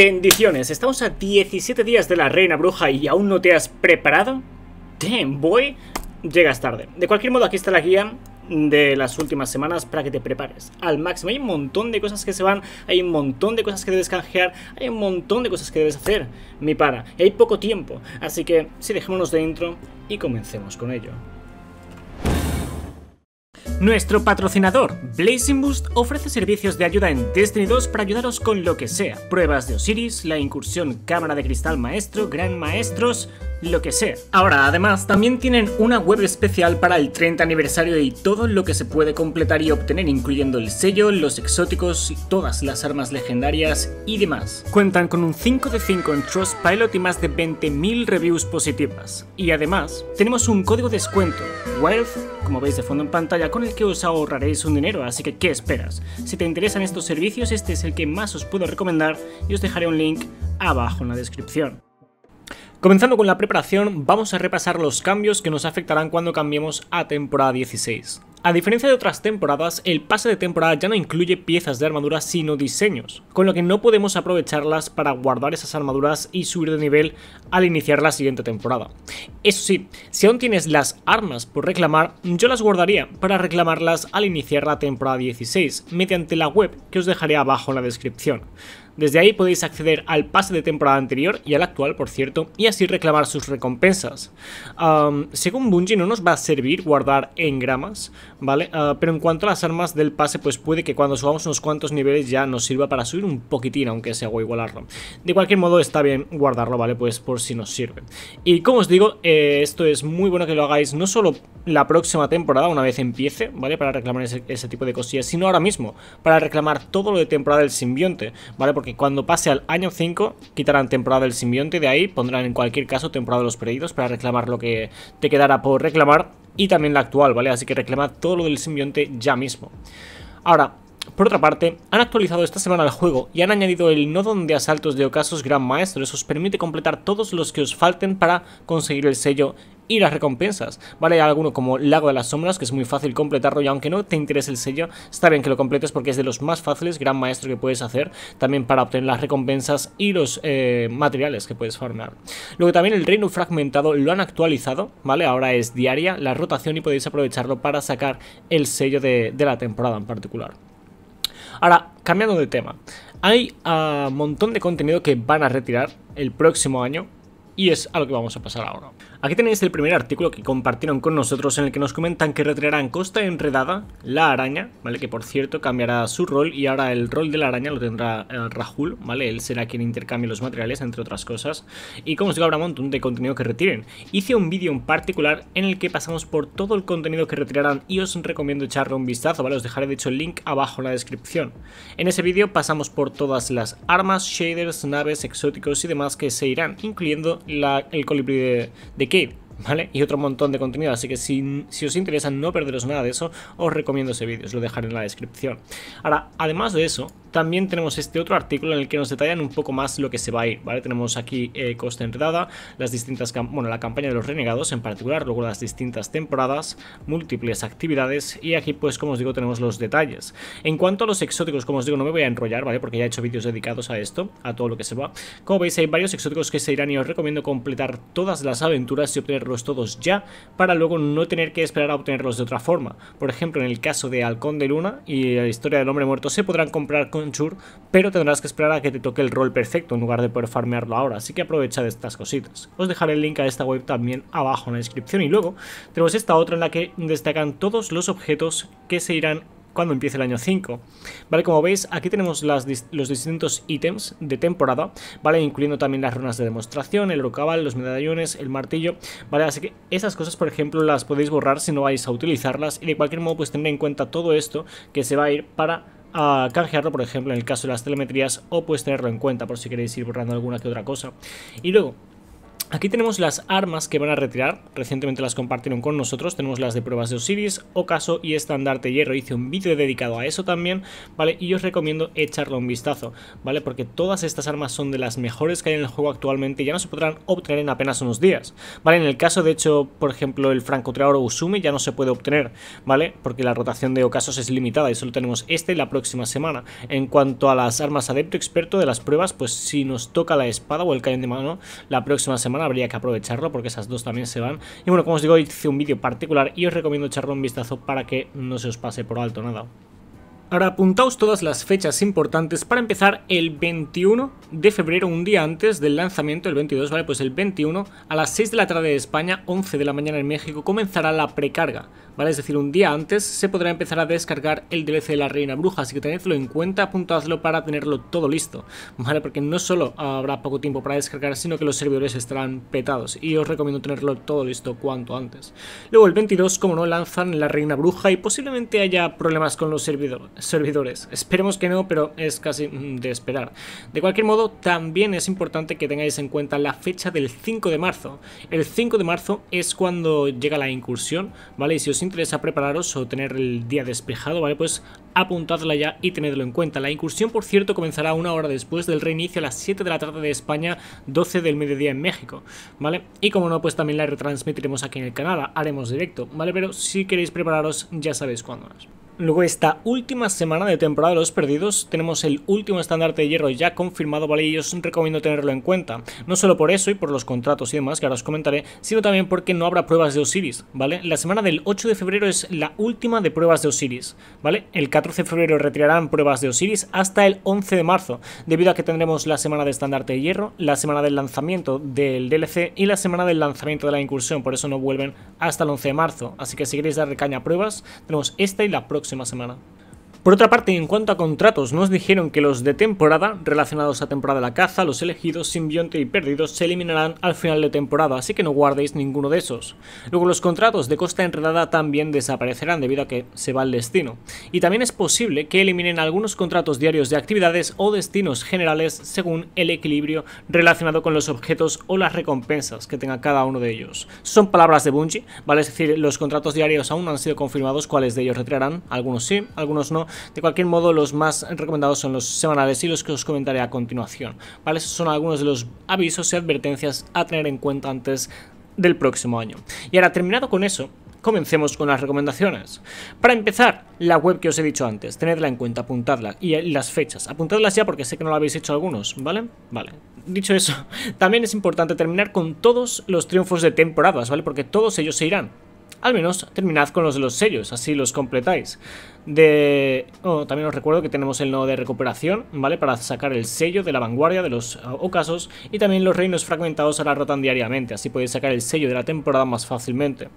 Bendiciones, estamos a 17 días de la Reina Bruja y aún no te has preparado. Damn, boy, llegas tarde. De cualquier modo, aquí está la guía de las últimas semanas para que te prepares al máximo. Hay un montón de cosas que se van, hay un montón de cosas que debes canjear, hay un montón de cosas que debes hacer, mi para. Y hay poco tiempo, así que sí, dejémonos dentro y comencemos con ello. Nuestro patrocinador, Blazing Boost, ofrece servicios de ayuda en Destiny 2 para ayudaros con lo que sea. Pruebas de Osiris, la incursión Cámara de Cristal Maestro, Gran Maestros, lo que sea. Ahora, además, también tienen una web especial para el 30 aniversario y todo lo que se puede completar y obtener, incluyendo el sello, los exóticos, y todas las armas legendarias y demás. Cuentan con un 5 de 5 en Trustpilot y más de 20.000 reviews positivas. Y además, tenemos un código de descuento, Wealth, como veis de fondo en pantalla, con el que os ahorraréis un dinero, así que ¿qué esperas? Si te interesan estos servicios, este es el que más os puedo recomendar y os dejaré un link abajo en la descripción. Comenzando con la preparación, vamos a repasar los cambios que nos afectarán cuando cambiemos a temporada 16. A diferencia de otras temporadas, el pase de temporada ya no incluye piezas de armadura sino diseños, con lo que no podemos aprovecharlas para guardar esas armaduras y subir de nivel al iniciar la siguiente temporada. Eso sí, si aún tienes las armas por reclamar, yo las guardaría para reclamarlas al iniciar la temporada 16 mediante la web que os dejaré abajo en la descripción. Desde ahí podéis acceder al pase de temporada anterior y al actual, por cierto, y así reclamar sus recompensas. según Bungie no nos va a servir guardar en gramas, ¿vale? Ah, pero en cuanto a las armas del pase, pues puede que cuando subamos unos cuantos niveles ya nos sirva para subir un poquitín, aunque sea o igualarlo. De cualquier modo está bien guardarlo, ¿vale? Pues por si nos sirve. Y como os digo, eh, esto es muy bueno que lo hagáis no solo la próxima temporada, una vez empiece, ¿vale? Para reclamar ese, ese tipo de cosillas, sino ahora mismo, para reclamar todo lo de temporada del simbionte, ¿vale? Porque cuando pase al año 5 quitarán temporada del simbionte de ahí, pondrán en cualquier caso temporada de los perdidos para reclamar lo que te quedará por reclamar y también la actual, ¿vale? Así que reclama todo lo del simbionte ya mismo. Ahora, por otra parte, han actualizado esta semana el juego y han añadido el nodo de asaltos de ocasos Gran Maestro. Eso os permite completar todos los que os falten para conseguir el sello y las recompensas. Vale, hay alguno como Lago de las Sombras, que es muy fácil completarlo y aunque no te interese el sello, está bien que lo completes porque es de los más fáciles, gran maestro que puedes hacer, también para obtener las recompensas y los eh, materiales que puedes farmear. Luego también el reino fragmentado lo han actualizado, ¿vale? Ahora es diaria la rotación y podéis aprovecharlo para sacar el sello de la temporada en particular. Ahora, cambiando de tema, hay un ah, montón de contenido que van a retirar el próximo año y es a lo que vamos a pasar ahora. Aquí tenéis el primer artículo que compartieron con nosotros en el que nos comentan que retirarán Costa Enredada, la araña, ¿vale? Que por cierto cambiará su rol y ahora el rol de la araña lo tendrá eh, Rahul, ¿vale? Él será quien intercambie los materiales, entre otras cosas. Y como os digo, habrá un montón de contenido que retiren. Hice un vídeo en particular en el que pasamos por todo el contenido que retirarán y os recomiendo echarle un vistazo, ¿vale? Os dejaré de hecho el link abajo en la descripción. En ese vídeo pasamos por todas las armas, shaders, naves, exóticos y demás que se irán, incluyendo el colibrí de ¿Vale? Y otro montón de contenido, así que si, si, os interesa no perderos nada de eso, os recomiendo ese vídeo, os lo dejaré en la descripción. Ahora, además de eso, también tenemos este otro artículo en el que nos detallan un poco más lo que se va a ir, ¿vale? Tenemos aquí eh, costa enredada, las distintas, bueno, la campaña de los renegados en particular, luego las distintas temporadas, múltiples actividades y aquí pues como os digo tenemos los detalles. En cuanto a los exóticos, como os digo, no me voy a enrollar, ¿vale? Porque ya he hecho vídeos dedicados a esto, a todo lo que se va. Como veis hay varios exóticos que se irán y os recomiendo completar todas las aventuras y obtenerlos todos ya para luego no tener que esperar a obtenerlos de otra forma. Por ejemplo, en el caso de Halcón de Luna y la historia del hombre muerto se podrán comprar con pero tendrás que esperar a que te toque el rol perfecto en lugar de poder farmearlo ahora, así que aprovecha de estas cositas. Os dejaré el link a esta web también abajo en la descripción y luego tenemos esta otra en la que destacan todos los objetos que se irán cuando empiece el año 5. Vale, como veis, aquí tenemos los distintos ítems de temporada, vale, incluyendo también las runas de demostración, el rocabal, los medallones, el martillo, vale, así que esas cosas, por ejemplo, las podéis borrar si no vais a utilizarlas y de cualquier modo, pues tener en cuenta todo esto que se va a ir para a canjearlo, por ejemplo, en el caso de las telemetrías, o puedes tenerlo en cuenta por si queréis ir borrando alguna que otra cosa. Y luego, Aquí tenemos las armas que van a retirar, recientemente las compartieron con nosotros, tenemos las de pruebas de Osiris, Ocaso y Estandarte Hierro, hice un vídeo dedicado a eso también, ¿vale? Y os recomiendo echarle un vistazo, ¿vale? Porque todas estas armas son de las mejores que hay en el juego actualmente y ya no se podrán obtener en apenas unos días, ¿vale? En el caso, de hecho, por ejemplo, el Franco francotirador Usumi ya no se puede obtener, ¿vale? Porque la rotación de Ocasos es limitada y solo tenemos este la próxima semana. En cuanto a las armas adepto experto de las pruebas, pues si nos toca la espada o el cañón de mano la próxima semana, habría que aprovecharlo porque esas dos también se van. Y bueno, como os digo, hice un vídeo particular y os recomiendo echarle un vistazo para que no se os pase por alto nada. Ahora apuntaos todas las fechas importantes para empezar el 21 de febrero, un día antes del lanzamiento, el 22, ¿vale? Pues el 21 a las 6 de la tarde de España, 11 de la mañana en México, comenzará la precarga. Es decir, un día antes se podrá empezar a descargar el DLC de la Reina Bruja, así que tenedlo en cuenta, apuntadlo para tenerlo todo listo, ¿vale? Porque no solo habrá poco tiempo para descargar, sino que los servidores estarán petados y os recomiendo tenerlo todo listo cuanto antes. Luego el 22, como no, lanzan la Reina Bruja y posiblemente haya problemas con los servidores. Esperemos que no, pero es casi mm, de esperar. De cualquier modo, también es importante que tengáis en cuenta la fecha del 5 de marzo. El 5 de marzo es cuando llega la incursión, ¿vale? Y si os interesa prepararos o tener el día despejado, ¿vale? Pues apuntadla ya y tenedlo en cuenta. La incursión, por cierto, comenzará una hora después del reinicio a las 7 de la tarde de España, 12 del mediodía en México, ¿vale? Y como no, pues también la retransmitiremos aquí en el canal, haremos directo, ¿vale? Pero si queréis prepararos, ya sabéis cuándo es. Luego esta última semana de temporada de los perdidos tenemos el último estandarte de hierro ya confirmado, ¿vale? Y os recomiendo tenerlo en cuenta. No solo por eso y por los contratos y demás que ahora os comentaré, sino también porque no habrá pruebas de Osiris, ¿vale? La semana del 8 de febrero es la última de pruebas de Osiris, ¿vale? El 14 de febrero retirarán pruebas de Osiris hasta el 11 de marzo, debido a que tendremos la semana de estandarte de hierro, la semana del lanzamiento del DLC y la semana del lanzamiento de la incursión, por eso no vuelven hasta el 11 de marzo. Así que si queréis dar caña a pruebas, tenemos esta y la próxima próxima semana. Por otra parte, en cuanto a contratos, nos dijeron que los de temporada, relacionados a temporada de la caza, los elegidos, simbionte y perdidos, se eliminarán al final de temporada, así que no guardéis ninguno de esos. Luego los contratos de costa enredada también desaparecerán debido a que se va el destino. Y también es posible que eliminen algunos contratos diarios de actividades o destinos generales según el equilibrio relacionado con los objetos o las recompensas que tenga cada uno de ellos. Son palabras de Bungie, ¿vale? Es decir, los contratos diarios aún no han sido confirmados cuáles de ellos retirarán, algunos sí, algunos no, de cualquier modo, los más recomendados son los semanales y los que os comentaré a continuación. ¿vale? Esos son algunos de los avisos y advertencias a tener en cuenta antes del próximo año. Y ahora, terminado con eso, comencemos con las recomendaciones. Para empezar, la web que os he dicho antes, tenedla en cuenta, apuntadla y las fechas. Apuntadlas ya porque sé que no lo habéis hecho algunos, ¿vale? Vale. Dicho eso, también es importante terminar con todos los triunfos de temporadas, ¿vale? Porque todos ellos se irán. Al menos terminad con los de los sellos, así los completáis. De... Oh, también os recuerdo que tenemos el nodo de recuperación, ¿vale? Para sacar el sello de la vanguardia de los ah, ocasos y también los reinos fragmentados ahora rotan diariamente, así podéis sacar el sello de la temporada más fácilmente.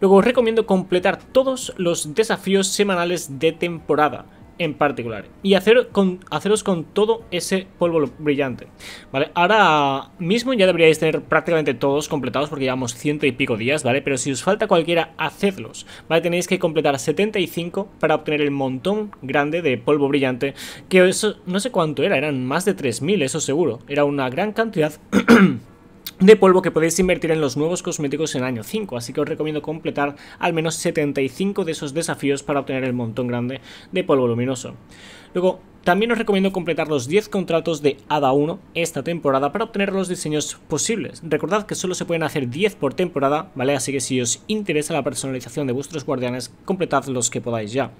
Luego os recomiendo completar todos los desafíos semanales de temporada en particular y hacer con, haceros con todo ese polvo brillante. ¿Vale? Ahora mismo ya deberíais tener prácticamente todos completados porque llevamos ciento y pico días, ¿vale? Pero si os falta cualquiera, hacedlos, ¿vale? Tenéis que completar 75 para obtener el montón grande de polvo brillante, que eso no sé cuánto era, eran más de 3.000, eso seguro. Era una gran cantidad... de polvo que podéis invertir en los nuevos cosméticos en año 5, así que os recomiendo completar al menos 75 de esos desafíos para obtener el montón grande de polvo luminoso. Luego, también os recomiendo completar los 10 contratos de ADA 1 esta temporada para obtener los diseños posibles. Recordad que solo se pueden hacer 10 por temporada, ¿vale? Así que si os interesa la personalización de vuestros guardianes, completad los que podáis ya.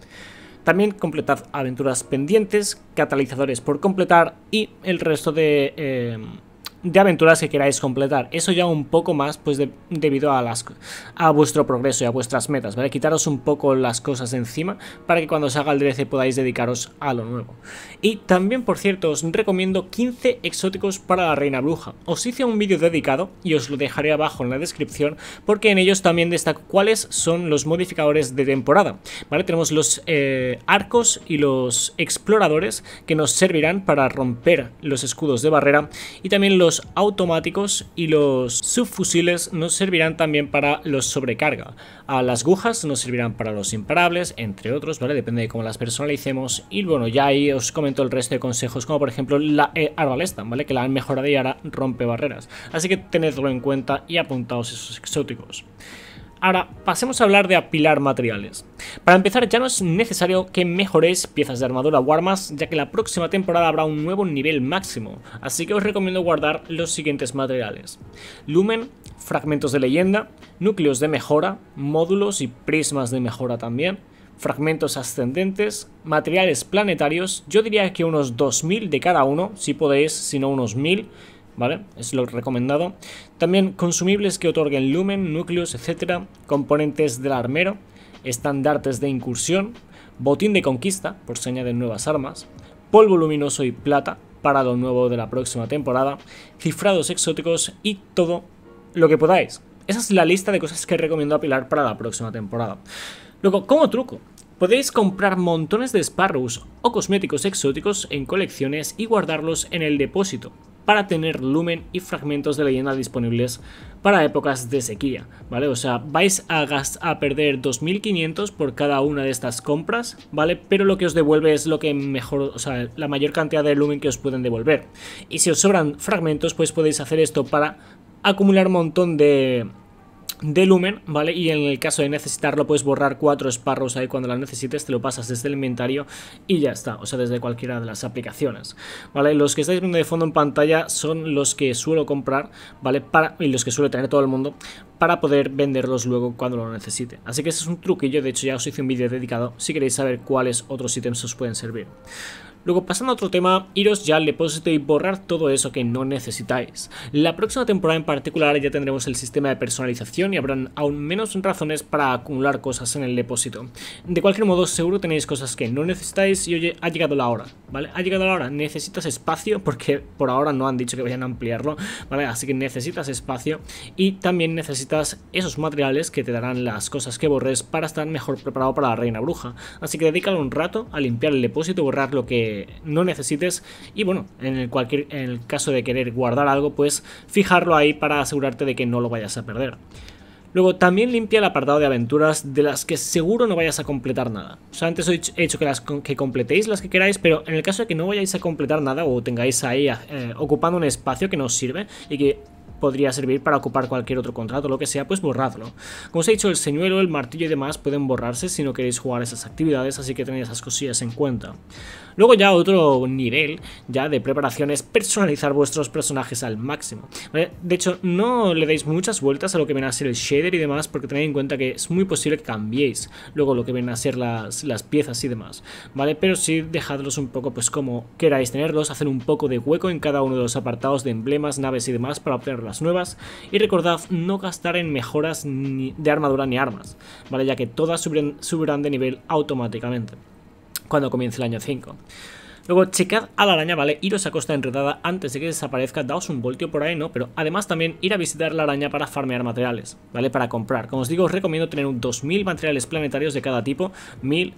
También completad aventuras pendientes, catalizadores por completar y el resto de... Eh, de aventuras que queráis completar. Eso ya un poco más, pues debido a, las, a vuestro progreso y a vuestras metas, ¿vale? Quitaros un poco las cosas encima para que cuando os haga el DLC podáis dedicaros a lo nuevo. Y también, por cierto, os recomiendo 15 exóticos para la Reina Bruja. Os hice un vídeo dedicado y os lo dejaré abajo en la descripción porque en ellos también destaco cuáles son los modificadores de temporada, ¿vale? Tenemos los eh, arcos y los exploradores que nos servirán para romper los escudos de barrera y también los automáticos y los subfusiles nos servirán también para los sobrecarga. A las agujas nos servirán para los imparables, entre otros, ¿vale? Depende de cómo las personalicemos. Y bueno, ya ahí os comento el resto de consejos, como por ejemplo la e arbalesta, ¿vale? Que la han mejorado y ahora rompe barreras. Así que tenedlo en cuenta y apuntaos esos exóticos. Ahora, pasemos a hablar de apilar materiales. Para empezar, ya no es necesario que mejores piezas de armadura o armas, ya que la próxima temporada habrá un nuevo nivel máximo, así que os recomiendo guardar los siguientes materiales. Lumen, fragmentos de leyenda, núcleos de mejora, módulos y prismas de mejora también, fragmentos ascendentes, materiales planetarios, yo diría que unos 2000 de cada uno, si podéis, si no unos 1000, ¿vale? Es lo recomendado. También consumibles que otorguen lumen, núcleos, etcétera, componentes del armero, estandartes de incursión, botín de conquista, por seña de nuevas armas, polvo luminoso y plata para lo nuevo de la próxima temporada, cifrados exóticos y todo lo que podáis. Esa es la lista de cosas que recomiendo apilar para la próxima temporada. Luego, como truco, podéis comprar montones de Sparrows o cosméticos exóticos en colecciones y guardarlos en el depósito para tener lumen y fragmentos de leyenda disponibles para épocas de sequía, ¿vale? O sea, vais a, a perder 2.500 por cada una de estas compras, ¿vale? Pero lo que os devuelve es lo que mejor, o sea, la mayor cantidad de lumen que os pueden devolver. Y si os sobran fragmentos, pues podéis hacer esto para acumular un montón de, de lumen, ¿vale? Y en el caso de necesitarlo, puedes borrar cuatro esparros ahí cuando las necesites, te lo pasas desde el inventario y ya está, o sea, desde cualquiera de las aplicaciones, ¿vale? Los que estáis viendo de fondo en pantalla son los que suelo comprar, ¿vale? Para, y los que suele tener todo el mundo para poder venderlos luego cuando lo necesite. Así que ese es un truquillo, de hecho ya os hice un vídeo dedicado si queréis saber cuáles otros ítems os pueden servir. Luego pasando a otro tema, iros ya al depósito y borrar todo eso que no necesitáis. La próxima temporada en particular ya tendremos el sistema de personalización y habrán aún menos razones para acumular cosas en el depósito. De cualquier modo, seguro tenéis cosas que no necesitáis y oye, ha llegado la hora, ¿vale? Ha llegado la hora, necesitas espacio porque por ahora no han dicho que vayan a ampliarlo, ¿vale? Así que necesitas espacio y también necesitas esos materiales que te darán las cosas que borres para estar mejor preparado para la reina bruja. Así que dedícalo un rato a limpiar el depósito, borrar lo que no necesites. Y bueno, en el, cualquier, en el caso de querer guardar algo, pues fijarlo ahí para asegurarte de que no lo vayas a perder. Luego también limpia el apartado de aventuras de las que seguro no vayas a completar nada. antes he hecho que las que completéis las que queráis, pero en el caso de que no vayáis a completar nada o tengáis ahí eh, ocupando un espacio que no os sirve y que podría servir para ocupar cualquier otro contrato, lo que sea, pues borradlo. Como os he dicho, el señuelo, el martillo y demás pueden borrarse si no queréis jugar esas actividades, así que tenéis esas cosillas en cuenta. Luego ya otro nivel ya de preparación es personalizar vuestros personajes al máximo. De hecho, no le deis muchas vueltas a lo que viene a ser el shader y demás, porque tened en cuenta que es muy posible que cambiéis luego lo que ven a ser las, piezas y demás. ¿Vale? Pero sí dejadlos un poco pues como queráis tenerlos, hacer un poco de hueco en cada uno de los apartados de emblemas, naves y demás para obtener las nuevas. Y recordad no gastar en mejoras ni de armadura ni armas, ¿vale? Ya que todas subirán de nivel automáticamente cuando comience el año 5. Luego, checar a la araña, ¿vale? Iros a Costa Enredada antes de que desaparezca, daos un voltio por ahí, ¿no? Pero además también ir a visitar la araña para farmear materiales, ¿vale? Para comprar. Como os digo, os recomiendo tener un 2000 materiales planetarios de cada tipo, 1000,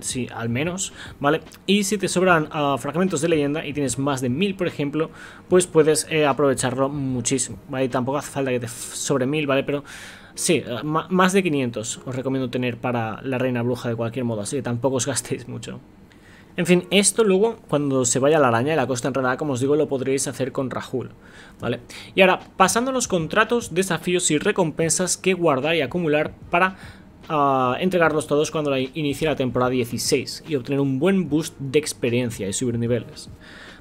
sí, al menos, ¿vale? Y si te sobran ah, fragmentos de leyenda y tienes más de 1000, por ejemplo, pues puedes eh, aprovecharlo muchísimo, ¿vale? Y tampoco hace falta que te sobre 1000, ¿vale? Pero Sí, eh, más de 500 os recomiendo tener para la reina bruja de cualquier modo, así que tampoco os gastéis mucho. En fin, esto luego, cuando se vaya la araña y la costa enredada, como os digo, lo podréis hacer con Rahul, ¿vale? Y ahora, pasando a los contratos, desafíos y recompensas que guardar y acumular para ah, entregarlos todos cuando inicie la temporada 16 y obtener un buen boost de experiencia y subir niveles.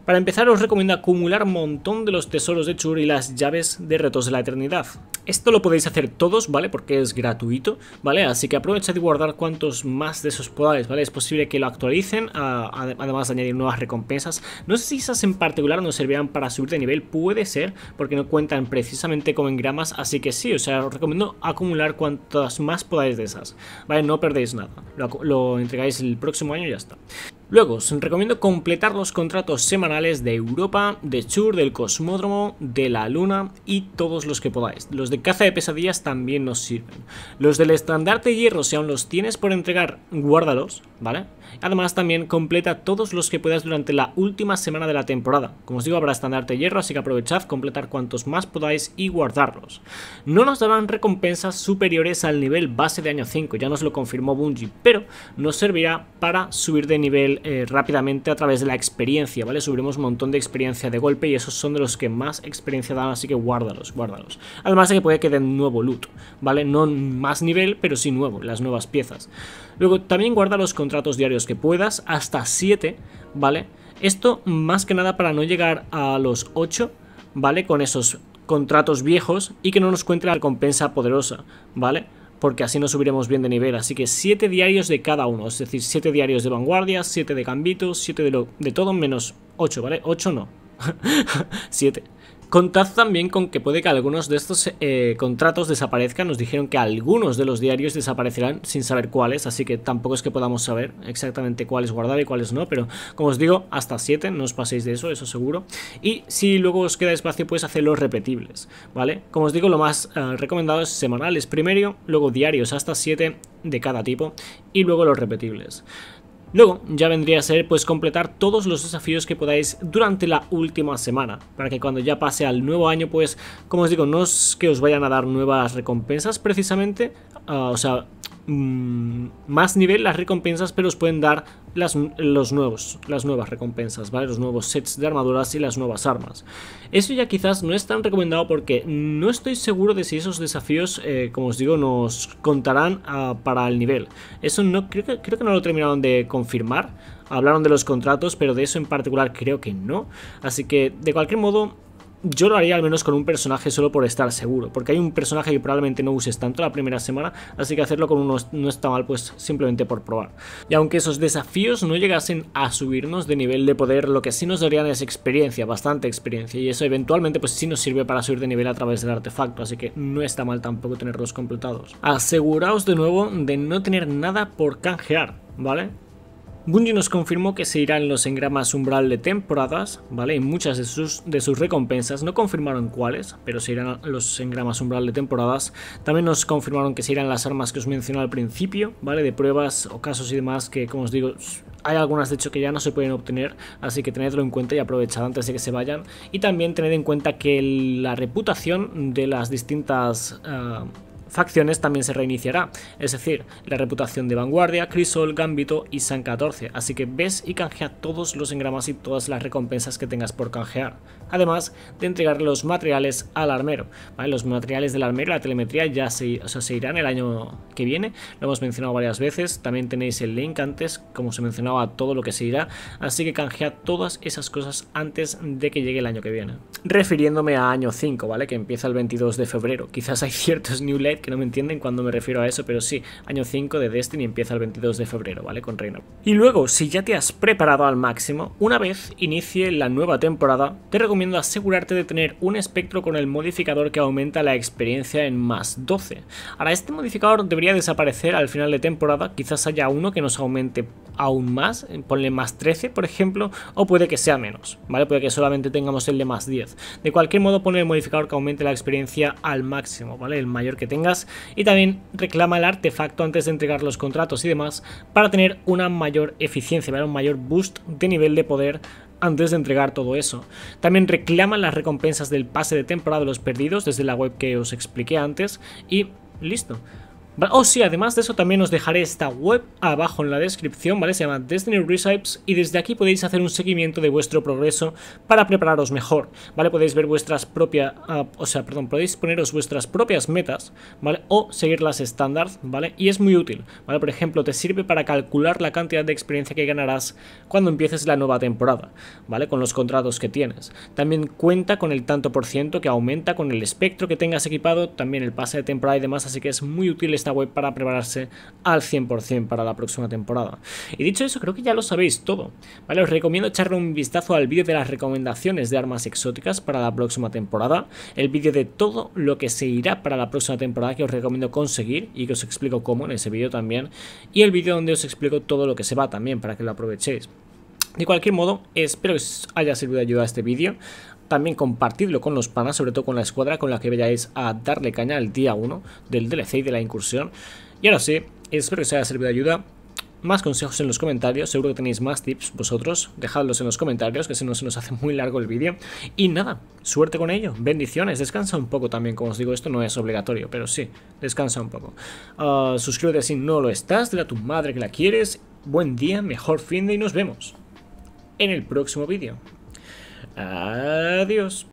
Para empezar os recomiendo acumular un montón de los tesoros de Chur y las llaves de retos de la eternidad. Esto lo podéis hacer todos, ¿vale? Porque es gratuito, ¿vale? Así que aprovechad y guardar cuantos más de esos podales, ¿vale? Es posible que lo actualicen, además de añadir nuevas recompensas. No sé si esas en particular nos servirán para subir de nivel, puede ser, porque no cuentan precisamente con engramas, así que sí, o sea, os recomiendo acumular cuantas más podáis de esas, ¿vale? No perdéis nada, lo, lo entregáis el próximo año y ya está. Luego, os recomiendo completar los contratos semanales de Europa, de Chur, del Cosmódromo, de la Luna y todos los que podáis. Los de Caza de Pesadillas también nos sirven. Los del Estandarte Hierro, si aún los tienes por entregar, guárdalos, ¿vale? Además, también completa todos los que puedas durante la última semana de la temporada. Como os digo, habrá Estandarte Hierro, así que aprovechad, completar cuantos más podáis y guardarlos. No nos darán recompensas superiores al nivel base de año 5, ya nos lo confirmó Bungie, pero nos servirá para subir de nivel eh, rápidamente a través de la experiencia, ¿vale? Subiremos un montón de experiencia de golpe y esos son de los que más experiencia dan, así que guárdalos, guárdalos. Además de que puede que den nuevo loot, ¿vale? No más nivel, pero sí nuevo, las nuevas piezas. Luego, también guarda los contratos diarios que puedas, hasta 7, ¿vale? Esto más que nada para no llegar a los 8, ¿vale? Con esos contratos viejos y que no nos cuente la recompensa poderosa, ¿vale? porque así nos subiremos bien de nivel. Así que 7 diarios de cada uno, es decir, 7 diarios de vanguardia, 7 de gambito, 7 de, de todo menos 8, ¿vale? 8 no, 7. Contad también con que puede que algunos de estos eh, contratos desaparezcan. Nos dijeron que algunos de los diarios desaparecerán sin saber cuáles, así que tampoco es que podamos saber exactamente cuáles guardar y cuáles no, pero como os digo, hasta 7, no os paséis de eso, eso seguro. Y si luego os queda espacio, pues los repetibles, ¿vale? Como os digo, lo más eh, recomendado es semanales primero, luego diarios hasta 7 de cada tipo y luego los repetibles. Luego ya vendría a ser pues completar todos los desafíos que podáis durante la última semana, para que cuando ya pase al nuevo año pues, como os digo, no es que os vayan a dar nuevas recompensas precisamente, ah, o sea, mm, más nivel las recompensas, pero os pueden dar las, los nuevos, las nuevas recompensas, ¿vale? Los nuevos sets de armaduras y las nuevas armas. Eso ya quizás no es tan recomendado porque no estoy seguro de si esos desafíos, eh, como os digo, nos contarán ah, para el nivel. Eso no creo creo que no lo terminaron de confirmar. Hablaron de los contratos, pero de eso en particular creo que no. Así que, de cualquier modo, yo lo haría al menos con un personaje solo por estar seguro, porque hay un personaje que probablemente no uses tanto la primera semana, así que hacerlo con uno no está mal, pues simplemente por probar. Y aunque esos desafíos no llegasen a subirnos de nivel de poder, lo que sí nos darían es experiencia, bastante experiencia, y eso eventualmente pues sí nos sirve para subir de nivel a través del artefacto, así que no está mal tampoco tenerlos completados. Aseguraos de nuevo de no tener nada por canjear, ¿vale? Bungie nos confirmó que se irán los engramas umbral de temporadas, ¿vale? Y muchas de sus, de sus recompensas, no confirmaron cuáles, pero se irán los engramas umbral de temporadas. También nos confirmaron que se irán las armas que os mencioné al principio, ¿vale? De pruebas, o casos y demás que, como os digo, hay algunas de hecho que ya no se pueden obtener, así que tenedlo en cuenta y aprovechad antes de que se vayan. Y también tened en cuenta que la reputación de las distintas... Ah, facciones también se reiniciará, es decir, la reputación de Vanguardia, Crisol, Gambito y San 14, así que ves y canjea todos los engramas y todas las recompensas que tengas por canjear, además de entregar los materiales al armero, los materiales del armero, la telemetría ya se, o se irán el año que viene, lo hemos mencionado varias veces, también tenéis el link antes, como se mencionaba, todo lo que se irá, así que canjea todas esas cosas antes de que llegue el año que viene. Refiriéndome a año 5, ¿vale? Que empieza el 22 de febrero, quizás hay ciertos New newlets que no me entienden cuando me refiero a eso, pero sí, año 5 de Destiny empieza el 22 de febrero, ¿vale? Con Reino. Y luego, si ya te has preparado al máximo, una vez inicie la nueva temporada, te recomiendo asegurarte de tener un espectro con el modificador que aumenta la experiencia en más 12. Ahora, este modificador debería desaparecer al final de temporada, quizás haya uno que nos aumente aún más, eh, ponle más 13 por ejemplo, o puede que sea menos, ¿vale? Puede que solamente tengamos el de más 10. De cualquier modo, ponle el modificador que aumente la experiencia al máximo, ¿vale? El mayor que tenga y también reclama el artefacto antes de entregar los contratos y demás para tener una mayor eficiencia, un mayor boost de nivel de poder antes de entregar todo eso. También reclama las recompensas del pase de temporada de los perdidos desde la web que os expliqué antes y listo. O oh, sí, además de eso también os dejaré esta web abajo en la descripción, ¿vale? Se llama Destiny Recipes y desde aquí podéis hacer un seguimiento de vuestro progreso para prepararos mejor, ¿vale? Podéis ver vuestras propias, ah, o sea, perdón, podéis poneros vuestras propias metas, ¿vale? O seguir las estándar, ¿vale? Y es muy útil, ¿vale? Por ejemplo, te sirve para calcular la cantidad de experiencia que ganarás cuando empieces la nueva temporada, ¿vale? Con los contratos que tienes. También cuenta con el tanto por ciento que aumenta con el espectro que tengas equipado, también el pase de temporada y demás, así que es muy útil esta web para prepararse al 100% para la próxima temporada. Y dicho eso, creo que ya lo sabéis todo. ¿vale? Os recomiendo echarle un vistazo al vídeo de las recomendaciones de armas exóticas para la próxima temporada, el vídeo de todo lo que se irá para la próxima temporada que os recomiendo conseguir y que os explico cómo en ese vídeo también, y el vídeo donde os explico todo lo que se va también para que lo aprovechéis. De cualquier modo, espero que os haya servido de ayuda este vídeo. También compartidlo con los panas, sobre todo con la escuadra con la que vayáis a darle caña el día 1 del DLC y de la incursión. Y ahora sí, espero que os haya servido de ayuda. Más consejos en los comentarios, seguro que tenéis más tips vosotros, dejadlos en los comentarios, que si no se nos hace muy largo el vídeo. Y nada, suerte con ello, bendiciones, descansa un poco también, como os digo, esto no es obligatorio, pero sí, descansa un poco. Ah, suscríbete si no lo estás, dile a tu madre que la quieres, buen día, mejor fin de y nos vemos en el próximo vídeo. Adiós.